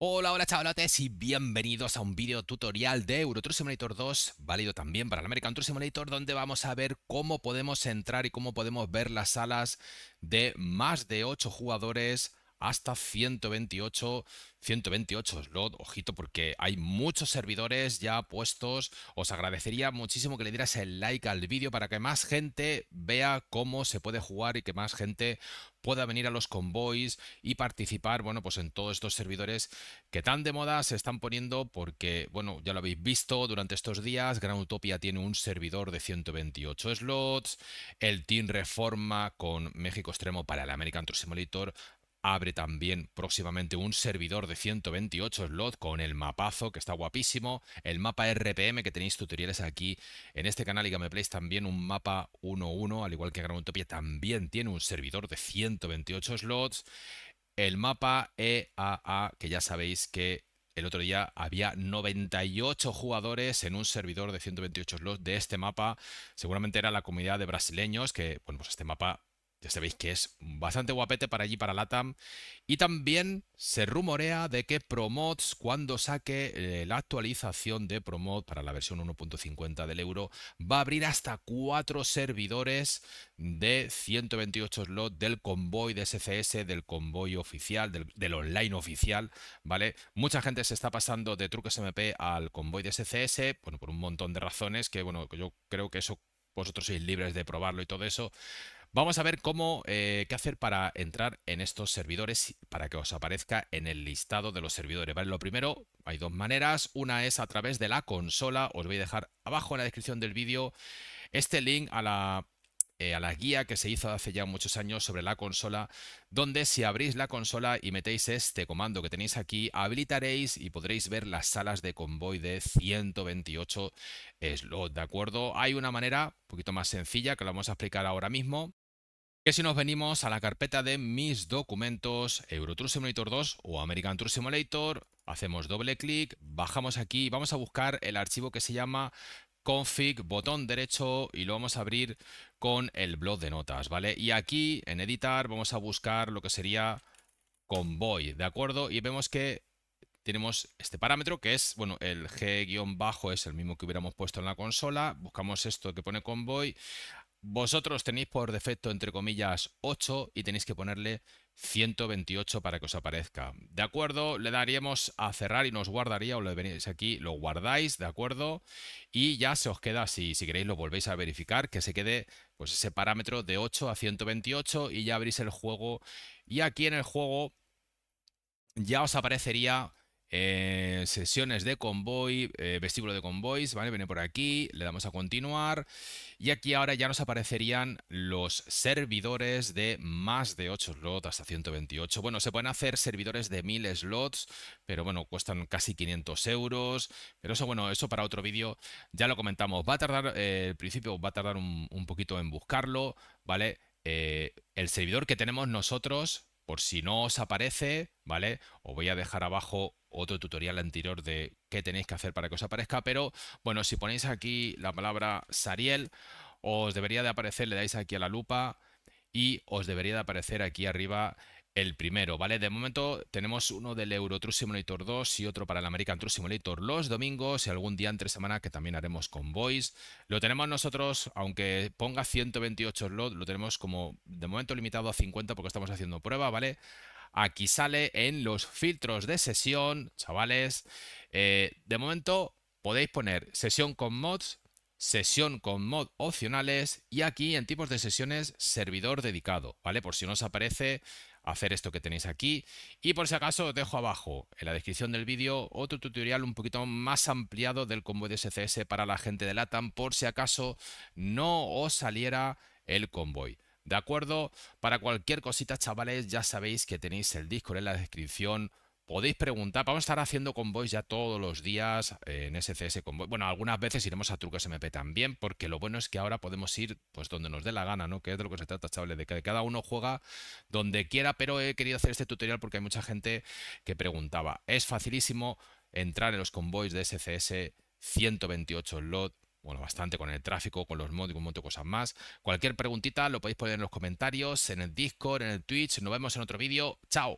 Hola, hola chavalotes y bienvenidos a un vídeo tutorial de Euro Simulator 2, válido también para el American Truck Simulator, donde vamos a ver cómo podemos entrar y cómo podemos ver las salas de más de 8 jugadores hasta 128, 128 slot. Ojito porque hay muchos servidores ya puestos. Os agradecería muchísimo que le dieras el like al vídeo para que más gente vea cómo se puede jugar y que más gente pueda venir a los convoys y participar, bueno, pues en todos estos servidores que tan de moda se están poniendo porque, bueno, ya lo habéis visto durante estos días, Gran Utopia tiene un servidor de 128 slots, el Team Reforma con México Extremo para el American Tour Simulator Abre también próximamente un servidor de 128 slots con el mapazo, que está guapísimo. El mapa RPM, que tenéis tutoriales aquí en este canal y me también un mapa 1.1, al igual que Gran Utopia, también tiene un servidor de 128 slots. El mapa EAA, que ya sabéis que el otro día había 98 jugadores en un servidor de 128 slots de este mapa. Seguramente era la comunidad de brasileños que, bueno, pues este mapa ya sabéis que es bastante guapete para allí, para LATAM. Y también se rumorea de que Promods, cuando saque eh, la actualización de Promod para la versión 1.50 del euro, va a abrir hasta cuatro servidores de 128 slots del convoy de SCS, del convoy oficial, del, online oficial, ¿vale? Mucha gente se está pasando de truques MP al convoy de SCS, bueno, por un montón de razones que, bueno, yo creo que eso vosotros sois libres de probarlo y todo eso. Vamos a ver cómo, eh, qué hacer para entrar en estos servidores para que os aparezca en el listado de los servidores. ¿vale? Lo primero, hay dos maneras. Una es a través de la consola. Os voy a dejar abajo en la descripción del vídeo este link a la eh, a la guía que se hizo hace ya muchos años sobre la consola, donde si abrís la consola y metéis este comando que tenéis aquí, habilitaréis y podréis ver las salas de convoy de 128 slots, ¿de acuerdo? Hay una manera un poquito más sencilla que la vamos a explicar ahora mismo que si nos venimos a la carpeta de mis documentos, Euro Simulator 2 o American Tour Simulator, hacemos doble clic, bajamos aquí vamos a buscar el archivo que se llama config, botón derecho y lo vamos a abrir con el blog de notas, ¿vale? Y aquí en editar vamos a buscar lo que sería convoy, ¿de acuerdo? Y vemos que tenemos este parámetro que es, bueno, el G-bajo es el mismo que hubiéramos puesto en la consola, buscamos esto que pone convoy, vosotros tenéis por defecto, entre comillas, 8 y tenéis que ponerle 128 para que os aparezca. ¿De acuerdo? Le daríamos a cerrar y nos guardaría, o lo venís aquí, lo guardáis, ¿de acuerdo? Y ya se os queda Si queréis lo volvéis a verificar, que se quede pues, ese parámetro de 8 a 128 y ya abrís el juego. Y aquí en el juego ya os aparecería eh, sesiones de convoy, eh, vestíbulo de convoys, ¿vale? Viene por aquí, le damos a continuar y aquí ahora ya nos aparecerían los servidores de más de 8 slots hasta 128. Bueno, se pueden hacer servidores de 1000 slots, pero bueno, cuestan casi 500 euros, pero eso bueno, eso para otro vídeo ya lo comentamos. Va a tardar, eh, el principio va a tardar un, un poquito en buscarlo, ¿vale? el servidor que tenemos nosotros, por si no os aparece, ¿vale? Os voy a dejar abajo otro tutorial anterior de qué tenéis que hacer para que os aparezca, pero bueno, si ponéis aquí la palabra Sariel, os debería de aparecer, le dais aquí a la lupa y os debería de aparecer aquí arriba el primero, ¿vale? De momento tenemos uno del Euro true Simulator 2 y otro para el American Truck Simulator los domingos y algún día entre semana que también haremos con Boys. Lo tenemos nosotros, aunque ponga 128 slots lo tenemos como de momento limitado a 50 porque estamos haciendo prueba, ¿vale? Aquí sale en los filtros de sesión, chavales. Eh, de momento podéis poner sesión con mods, sesión con mod opcionales y aquí en tipos de sesiones servidor dedicado, ¿vale? Por si no os aparece hacer esto que tenéis aquí y por si acaso os dejo abajo en la descripción del vídeo otro tutorial un poquito más ampliado del convoy de SCS para la gente de LATAM por si acaso no os saliera el convoy. ¿De acuerdo? Para cualquier cosita, chavales, ya sabéis que tenéis el Discord en la descripción. Podéis preguntar, vamos a estar haciendo convoys ya todos los días eh, en SCS Convoy. Bueno, algunas veces iremos a Trucos MP también, porque lo bueno es que ahora podemos ir pues donde nos dé la gana, ¿no? Que es de lo que se trata, chavales, de que cada uno juega donde quiera, pero he querido hacer este tutorial porque hay mucha gente que preguntaba. Es facilísimo entrar en los convoys de SCS 128 lot bueno, bastante con el tráfico, con los mods y un montón de cosas más. Cualquier preguntita lo podéis poner en los comentarios, en el Discord, en el Twitch. Nos vemos en otro vídeo. ¡Chao!